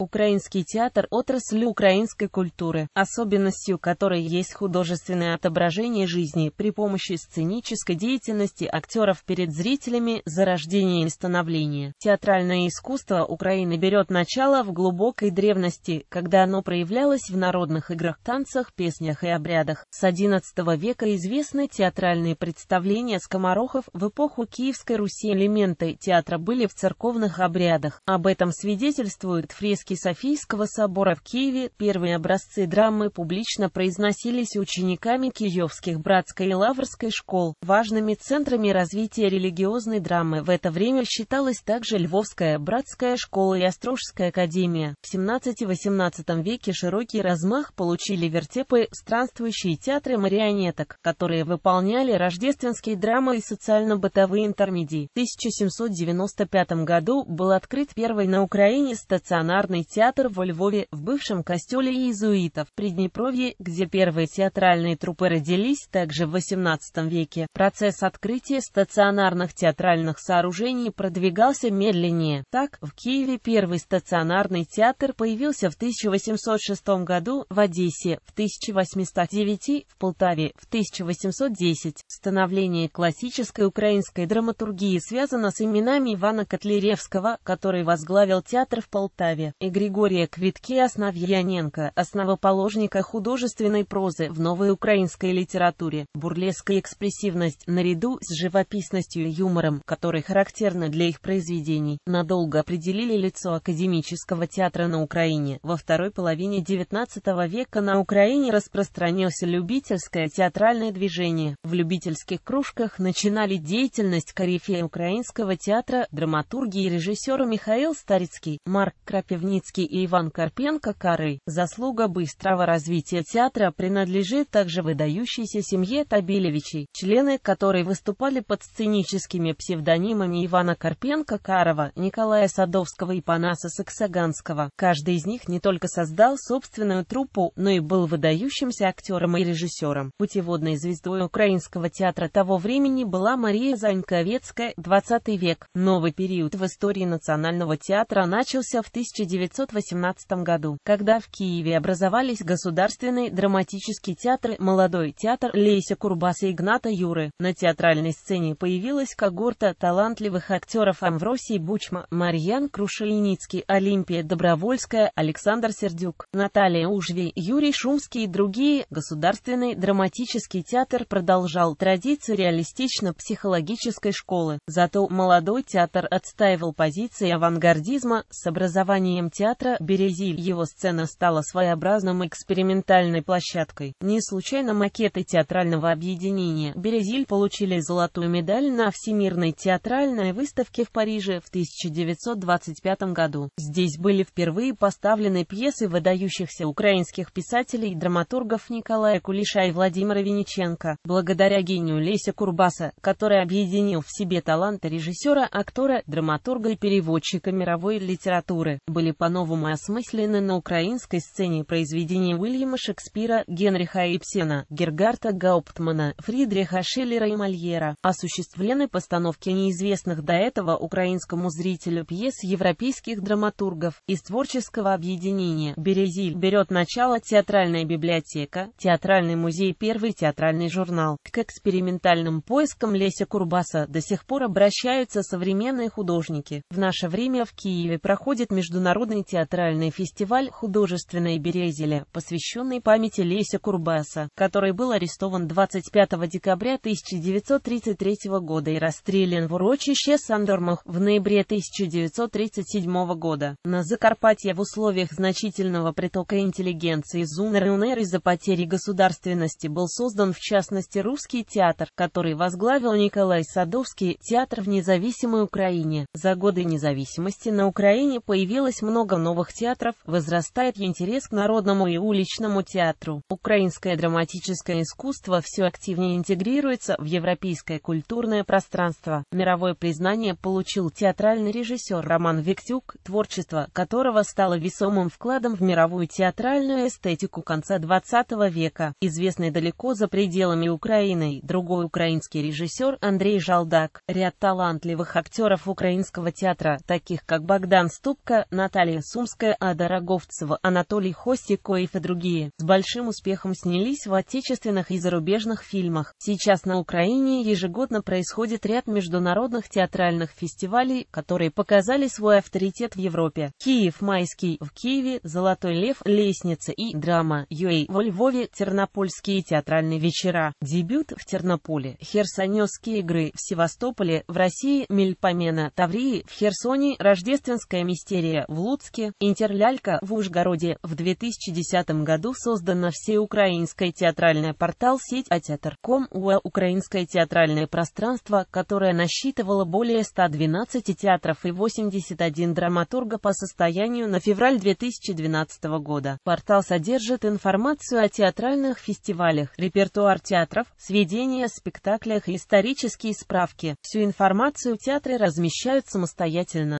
Украинский театр – отрасль украинской культуры, особенностью которой есть художественное отображение жизни при помощи сценической деятельности актеров перед зрителями, зарождение и становление. Театральное искусство Украины берет начало в глубокой древности, когда оно проявлялось в народных играх, танцах, песнях и обрядах. С XI века известны театральные представления скоморохов в эпоху Киевской Руси элементы театра были в церковных обрядах. Об этом свидетельствуют фрески площадке Софийского собора в Киеве первые образцы драмы публично произносились учениками киевских братской и лаврской школ. Важными центрами развития религиозной драмы в это время считалась также Львовская братская школа и Острожская академия. В 17-18 веке широкий размах получили вертепы, странствующие театры марионеток, которые выполняли рождественские драмы и социально-бытовые интермедии. В 1795 году был открыт первый на Украине стационарный Малый театр во Львове, в бывшем костеле иезуитов в Приднепровье, где первые театральные трупы родились также в XVIII веке. Процесс открытия стационарных театральных сооружений продвигался медленнее. Так, в Киеве первый стационарный театр появился в 1806 году, в Одессе в 1809, в Полтаве в 1810. Становление классической украинской драматургии связано с именами Ивана Котляревского, который возглавил театр в Полтаве. Григория Квитки Основьяненко, основоположника художественной прозы в новой украинской литературе. Бурлеская экспрессивность, наряду с живописностью и юмором, который характерны для их произведений, надолго определили лицо академического театра на Украине. Во второй половине XIX века на Украине распространился любительское театральное движение. В любительских кружках начинали деятельность корифея украинского театра, драматурги и режиссера Михаил Старицкий, Марк Крапивник, Курницкий и Иван Карпенко Кары. Заслуга быстрого развития театра принадлежит также выдающейся семье Табилевичей, члены которой выступали под сценическими псевдонимами Ивана Карпенко Карова, Николая Садовского и Панаса Саксаганского. Каждый из них не только создал собственную труппу, но и был выдающимся актером и режиссером. Путеводной звездой украинского театра того времени была Мария Заньковецкая, 20 век. Новый период в истории Национального театра начался в 1900 1918 году, когда в Киеве образовались Государственный драматический театр, Молодой театр Лейся Курбаса и Игната Юры. На театральной сцене появилась когорта талантливых актеров Амвросий Бучма, Марьян Крушельницкий, Олимпия Добровольская, Александр Сердюк, Наталья Ужвей, Юрий Шумский и другие. Государственный драматический театр продолжал традицию реалистично-психологической школы, зато молодой театр отстаивал позиции авангардизма с образованием Театра «Березиль» его сцена стала своеобразным экспериментальной площадкой. Не случайно макеты театрального объединения «Березиль» получили золотую медаль на Всемирной театральной выставке в Париже в 1925 году. Здесь были впервые поставлены пьесы выдающихся украинских писателей и драматургов Николая Кулиша и Владимира Вениченко. Благодаря гению Леся Курбаса, который объединил в себе таланты режиссера, актера, драматурга и переводчика мировой литературы, были по-новому осмыслены на украинской сцене произведения Уильяма Шекспира, Генриха Ипсена, Гергарта Гауптмана, Фридриха Шиллера и Мольера, осуществлены постановки неизвестных до этого украинскому зрителю пьес европейских драматургов из творческого объединения «Березиль» берет начало театральная библиотека, театральный музей «Первый театральный журнал». К экспериментальным поискам Леся Курбаса до сих пор обращаются современные художники. В наше время в Киеве проходит международный Международный театральный фестиваль художественной Березеля, посвященный памяти Леся Курбаса, который был арестован 25 декабря 1933 года и расстрелян в урочище Сандормах в ноябре 1937 года. На Закарпатье в условиях значительного притока интеллигенции из УНР из-за потери государственности был создан в частности русский театр, который возглавил Николай Садовский, театр в независимой Украине. За годы независимости на Украине появилось много много новых театров, возрастает интерес к народному и уличному театру. Украинское драматическое искусство все активнее интегрируется в европейское культурное пространство. Мировое признание получил театральный режиссер Роман Виктюк, творчество которого стало весомым вкладом в мировую театральную эстетику конца 20 века. Известный далеко за пределами Украины, другой украинский режиссер Андрей Жалдак. Ряд талантливых актеров украинского театра, таких как Богдан Ступка, Наталья Наталья Сумская, Ада Роговцева, Анатолий Хостикоев и другие, с большим успехом снялись в отечественных и зарубежных фильмах. Сейчас на Украине ежегодно происходит ряд международных театральных фестивалей, которые показали свой авторитет в Европе. Киев, Майский, в Киеве, Золотой Лев, Лестница и Драма, Юэй, во Львове, Тернопольские театральные вечера, дебют в Тернополе, Херсонесские игры в Севастополе, в России, Мельпомена, Таврии, в Херсоне, Рождественская мистерия, в Луцке, Иркутске, Интерлялька в Ужгороде. В 2010 году создана всеукраинская театральная портал-сеть Атеатр.ком УА Украинское театральное пространство, которое насчитывало более 112 театров и 81 драматурга по состоянию на февраль 2012 года. Портал содержит информацию о театральных фестивалях, репертуар театров, сведения о спектаклях и исторические справки. Всю информацию театры размещают самостоятельно.